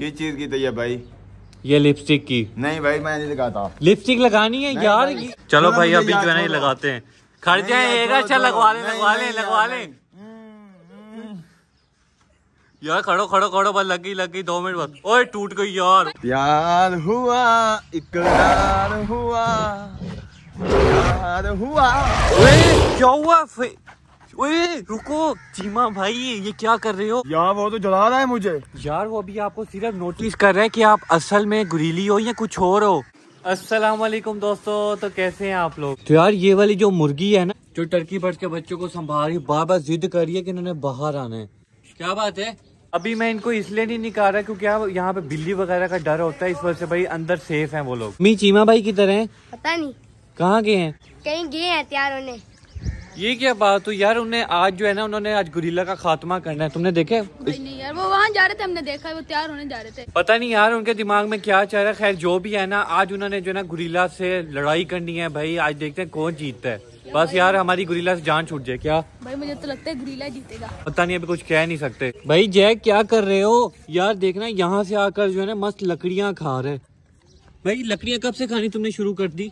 किस चीज की तो भाई ये लिपस्टिक की नहीं भाई मैं नहीं लगाता लिपस्टिक लगानी है यार चलो भाई अभी जो है ना लगाते हैं खर्च जाएगा अच्छा लगवा लें लगवा लें लगवा लें यार खड़ो खड़ो खड़ो बस लगी लगी दो मिनट बस ओए टूट गई यार यार हुआ इकरार हुआ यार हुआ क्या हुआ ओए रुको चीमा भाई ये क्या कर रहे हो यार वो तो जला रहा है मुझे यार वो अभी आपको सिर्फ नोटिस कर रहे हैं कि आप असल में गुरीली हो या कुछ और हो अस्सलाम वालेकुम दोस्तों तो कैसे हैं आप लोग तो यार ये वाली जो मुर्गी है ना जो टर्की बर्ड के बच्चों को संभाल रही बार बार जिद कर रही है की इन्होंने बाहर आना है क्या बात है अभी मैं इनको इसलिए नहीं निकाल रहा क्योंकि यहाँ पे बिल्ली वगैरह का डर होता है इस वजह से भाई अंदर सेफ है वो लोग मी चीमा भाई किधर है पता नहीं कहाँ गए हैं कहीं गए हैं तैयार होने ये क्या बात हुई यार उन्हें आज जो है ना उन्होंने आज गुरीला का खात्मा करना है तुमने देखे नहीं यार वो वहाँ जा रहे थे हमने देखा वो तैयार होने जा रहे थे पता नहीं यार उनके दिमाग में क्या चाह रहा है खैर जो भी है ना आज उन्होंने जो है ना गुरीला से लड़ाई करनी है भाई आज देखते हैं कौन जीतता है बस यार हमारी गुरीला से जान छूट जाए क्या भाई मुझे तो लगता है गुरीला जीतेगा पता नहीं अभी कुछ कह नहीं सकते भाई जय क्या कर रहे हो यार देखना यहाँ से आकर जो है ना मस्त लकड़ियाँ खा रहे भाई लकड़ियाँ कब से खानी तुमने शुरू कर दी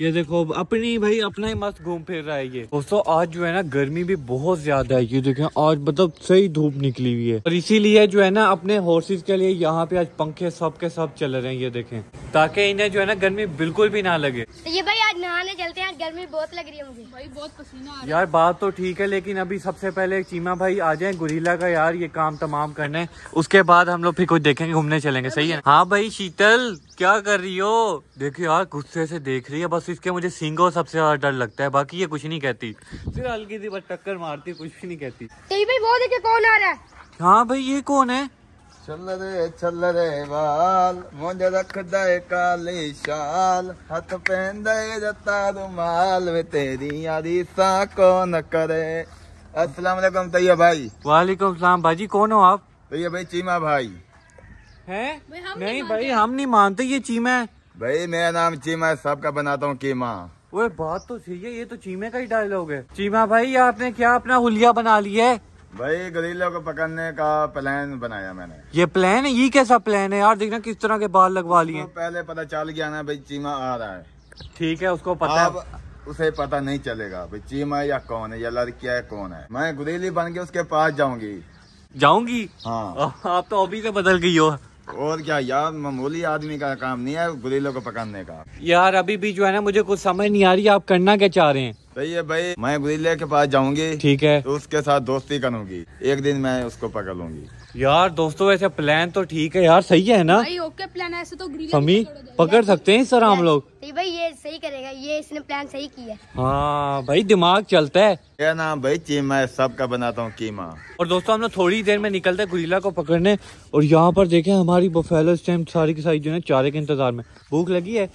ये देखो अपनी भाई अपना ही मस्त घूम फिर रहा है ये दोस्तों आज जो है ना गर्मी भी बहुत ज्यादा है ये देखें आज मतलब सही धूप निकली हुई है और इसीलिए जो है ना अपने हॉर्सेज के लिए यहाँ पे आज पंखे सब के सब चल रहे हैं ये देखें ताकि इन्हें जो है ना गर्मी बिल्कुल भी ना लगे तो ये भाई नहाने चलते हैं गर्मी बहुत लग रही है मुझे भाई बहुत पसीना आ रहा यार बात तो ठीक है लेकिन अभी सबसे पहले चीमा भाई आ जाए गुरीला का यार ये काम तमाम करने उसके बाद हम लोग फिर कुछ देखेंगे घूमने चलेंगे सही है हाँ भाई शीतल क्या कर रही हो देखो यार गुस्से से देख रही है बस इसके मुझे सिंगो सबसे ज्यादा डर लगता है बाकी ये कुछ नहीं कहती फिर हल्की सी बस टक्कर मारती कुछ भी नहीं कहती तो भाई वो कौन आ रहा है हाँ भाई ये कौन है ਚੱਲਦੇ ਚੱਲਦੇ वाल ਮੁੰਜ रख दाली ਕਾਲੀ हथ ਹੱਥ ਪੈਂਦਾ ਏ ਜੱਤਾ ਦੁਮਾਲ ਵੇ ਤੇਰੀਆਂ ਦੀ ਸਾ ਕੌਣ वालेकुम तैया भाई वालेकुम सलाम भाजी कौन हो आप तैया भाई चीमा भाई हैं नहीं भाई हम नहीं मानते ये चीमा है भाई मेरा नाम चीमा है सबका बनाता हूँ कीमा वो बात तो सही है ये तो चीमे का ही डायलॉग है चीमा भाई आपने क्या अपना हुलिया बना लिया है भाई गरीलों को पकड़ने का प्लान बनाया मैंने ये प्लान है ये कैसा प्लान है यार देखना किस तरह के बाल लगवा लिए तो पहले पता चल गया ना भाई चीमा आ रहा है ठीक है उसको पता अब उसे पता नहीं चलेगा भाई चीमा या कौन है या लड़किया है कौन है मैं गुरीली बन के उसके पास जाऊंगी जाऊंगी हाँ आप तो अभी से बदल गई हो और क्या यार मामूली आदमी का काम नहीं है गुरीलों को पकड़ने का यार अभी भी जो है ना मुझे कुछ समझ नहीं आ रही आप करना क्या चाह रहे हैं सही है भाई मैं गुरीले के पास जाऊंगी ठीक है तो उसके साथ दोस्ती करूंगी एक दिन मैं उसको पकड़ लूंगी यार दोस्तों वैसे प्लान तो ठीक है यार सही है ना भाई ओके प्लान ऐसे तो हमी पकड़ सकते हैं सर हम लोग भाई ये सही करेगा ये इसने प्लान सही किया हाँ भाई दिमाग चलता है क्या नाम भाई चीमा सबका बनाता हूँ कीमा और दोस्तों हम लोग थोड़ी देर में निकलते हैं गुरीला को पकड़ने और यहाँ पर देखे हमारी बफेलो इस टाइम सारी की सारी जो है चारे के इंतजार में भूख लगी है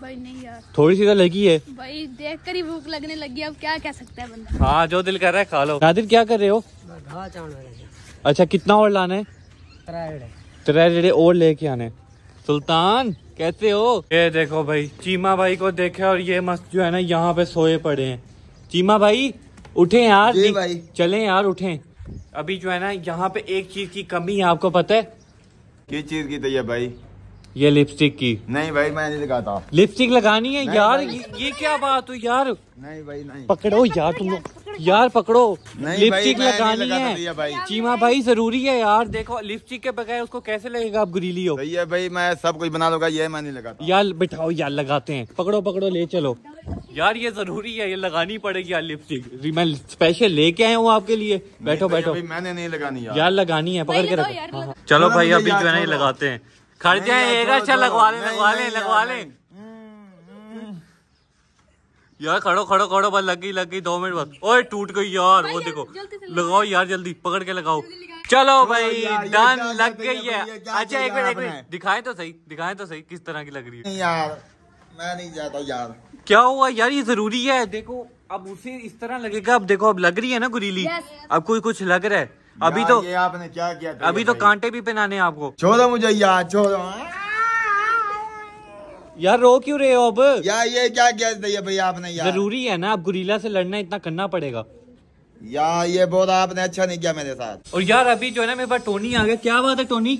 भाई नहीं यार थोड़ी सी तो लगी है भाई देख कर ही भूख लगने लगी अब क्या कह सकता है बंदा हाँ जो दिल कर रहा है खा लो नादिर क्या कर रहे हो अच्छा कितना और लाना है त्रै जड़े और लेके आने सुल्तान कैसे हो ये देखो भाई चीमा भाई को देखे और ये मस्त जो है ना यहाँ पे सोए पड़े हैं चीमा भाई उठे यार भाई चले यार उठे अभी जो है ना यहाँ पे एक चीज की कमी है आपको पता है किस चीज की तैयार तो भाई ये लिपस्टिक की नहीं भाई मैं नहीं लगाता लिपस्टिक लगानी है यार ये क्या बात हो यार नहीं भाई नहीं पकड़ो यार तुम यार पकड़ो लिपस्टिक लगानी है चीमा भाई जरूरी है यार देखो लिपस्टिक के बगैर उसको कैसे लगेगा आप गुरीली हो भैया भाई मैं सब कुछ बना लूंगा ये मैं नहीं लगाता यार बिठाओ यार लगाते हैं पकड़ो पकड़ो ले चलो यार ये जरूरी है ये लगानी पड़ेगी यार लिपस्टिक मैं स्पेशल लेके आया हूँ आपके लिए बैठो बैठो मैंने नहीं लगानी यार लगानी है पकड़ के रखो हाँ। चलो भाई अभी है लगाते हैं खड़ जाएगा अच्छा लगवा लें लगवा लें लगवा लें हम्म। यार खड़ो खड़ो खड़ो बस लगी लगी दो मिनट बस ओए टूट गई यार वो देखो लगाओ यार जल्दी पकड़ के लगाओ चलो भाई डन लग गई है अच्छा एक मिनट एक मिनट दिखाएं तो सही दिखाएं तो सही किस तरह की लग रही है यार मैं नहीं जाता यार क्या हुआ यार ये जरूरी है देखो अब उसे इस तरह लगेगा अब देखो अब लग रही है ना गुरीली अब कोई कुछ लग रहा है अभी तो ये आपने क्या किया अभी तो कांटे भी पहनाने आपको छोड़ो मुझे यार छोड़ो यार रो क्यों रहे हो अब यार ये क्या क्या दिया आपने यार जरूरी है ना आप गुरीला से लड़ना इतना करना पड़ेगा यार ये बहुत आपने अच्छा नहीं किया मेरे साथ और यार अभी जो है ना मेरे पास टोनी आ गया क्या बात है टोनी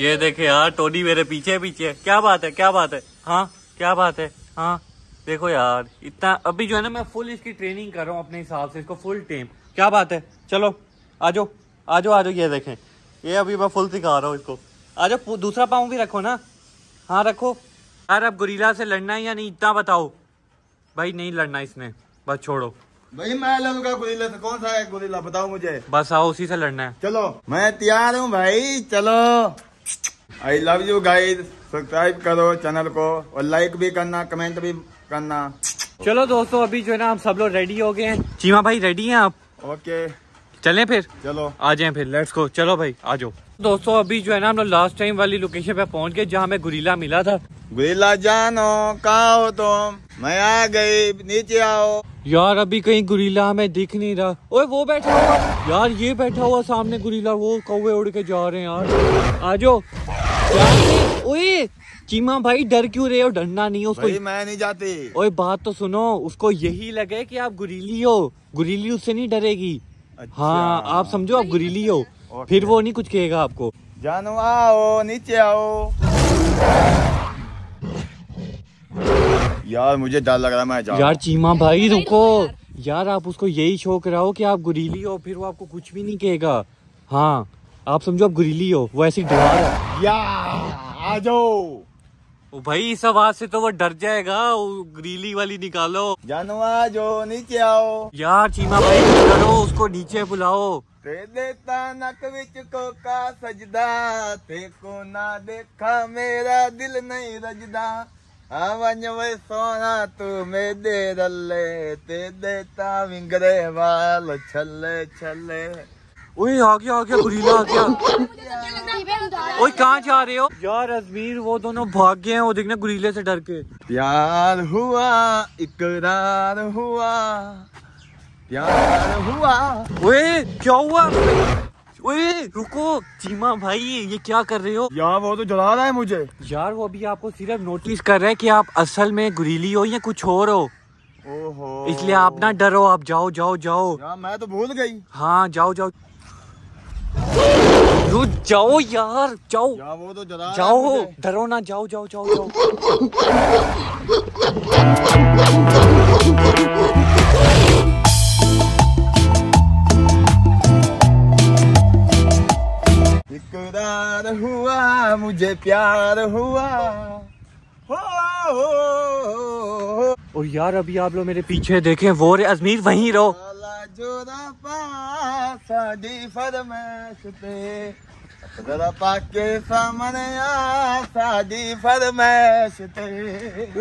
ये देखे यार टोनी मेरे पीछे पीछे क्या बात है क्या बात है हाँ क्या बात है हाँ देखो यार इतना अभी जो है ना मैं फुल इसकी ट्रेनिंग कर रहा हूँ अपने हिसाब से इसको फुल टेम क्या बात है चलो आ आज आज ये देखें ये अभी मैं फुल सिखा रहा हूँ इसको आ दूसरा पाँव भी रखो ना हाँ रखो यार अब गुरीला से लड़ना है या नहीं इतना बताओ भाई नहीं लड़ना इसने बस छोड़ो भाई मैं लड़ूंगा गुरीला से कौन सा है गुरीला बताओ मुझे बस आओ उसी से लड़ना है चलो मैं तैयार हूँ भाई चलो I love you guys subscribe करो चैनल को और लाइक भी करना कमेंट भी करना चलो दोस्तों अभी जो है ना हम सब लोग रेडी हो गए हैं चीमा भाई रेडी हैं आप ओके चलें फिर चलो आ जाए फिर लेट्स गो चलो भाई आ जाओ दोस्तों अभी जो है ना हम लोग लास्ट टाइम वाली लोकेशन पे पहुंच गए जहाँ हमें गुरीला मिला था गुरीला जानो कहा हो तुम मैं आ गई नीचे आओ यार अभी कहीं गुरीला हमें दिख नहीं रहा ओए वो बैठा हुआ यार ये बैठा हुआ सामने गुरीला वो कौवे उड़ के जा रहे हैं यार आ जाओ ओए चीमा भाई डर क्यों रहे हो डरना नहीं हो उसको भाई मैं नहीं जाती ओए बात तो सुनो उसको यही लगे कि आप गुरीली हो गुरीली उससे नहीं डरेगी अच्छा। हाँ आप समझो आप गुरीली हो फिर वो नहीं कुछ कहेगा आपको जानो आओ नीचे आओ यार मुझे डर लग रहा मैं यार चीमा भाई रुको यार आप उसको यही शो कराओ कि आप गुरीली हो फिर वो आपको कुछ भी नहीं कहेगा हाँ आप समझो आप गुरीली हो वो ऐसी डरा है यार आ जाओ ओ भाई इस आवाज से तो वो डर जाएगा वो ग्रीली वाली निकालो जानवा जो नीचे आओ यार चीमा भाई करो उसको नीचे बुलाओ देता नक विच का सजदा ते को ना देखा मेरा दिल नहीं रजदा वञ वे सोना तू मेरे रले ते देता विंगरे वाल छले छले ओए आ गया आ गया गुरीला आ गया ओए कहाँ जा रहे हो यार अजमीर वो दोनों भाग गए हैं वो देखना गुरीले से डर के प्यार हुआ इकरार हुआ प्यार हुआ ओए क्या हुआ ओए रुको चीमा भाई ये क्या कर रहे हो यार वो तो जला रहा है मुझे यार वो अभी आपको सिर्फ नोटिस कर रहा है कि आप असल में गुरीली हो या कुछ और हो इसलिए आप ना डरो आप जाओ जाओ जाओ मैं तो भूल गई हाँ जाओ जाओ रुक जाओ यार जाओ वो तो जाओ डरो ना जाओ जाओ जाओ जाओ हुआ मुझे प्यार हुआ हो, और यार अभी आप लोग मेरे पीछे देखें वो रे अजमीर वहीं रहो पाके सामने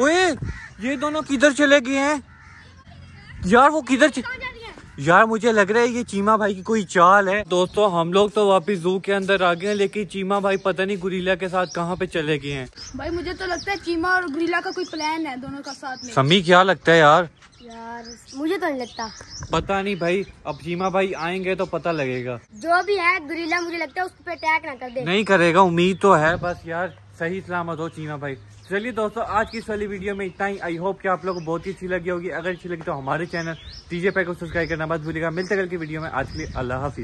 ओए ये दोनों किधर चले गए हैं यार वो किधर चले यार मुझे लग रहा है ये चीमा भाई की कोई चाल है दोस्तों हम लोग तो वापस जू के अंदर आ गए हैं लेकिन चीमा भाई पता नहीं गुरीला के साथ कहाँ पे चले गए हैं भाई मुझे तो लगता है चीमा और गुरीला का कोई प्लान है दोनों का साथ में समी क्या लगता है यार यार मुझे तो नहीं लगता पता नहीं भाई अब जीमा भाई आएंगे तो पता लगेगा जो भी है गुरीला मुझे लगता है उस पर अटैक ना कर दे नहीं करेगा उम्मीद तो है बस यार सही सलामत हो चीमा भाई चलिए दोस्तों आज की इस वाली वीडियो में इतना ही आई होप कि आप लोगों को बहुत ही अच्छी लगी होगी अगर अच्छी लगी तो हमारे चैनल टीजे पे को सब्सक्राइब करना मत भूलिएगा मिलते कल की वीडियो में आज के लिए अल्लाह हाफिज़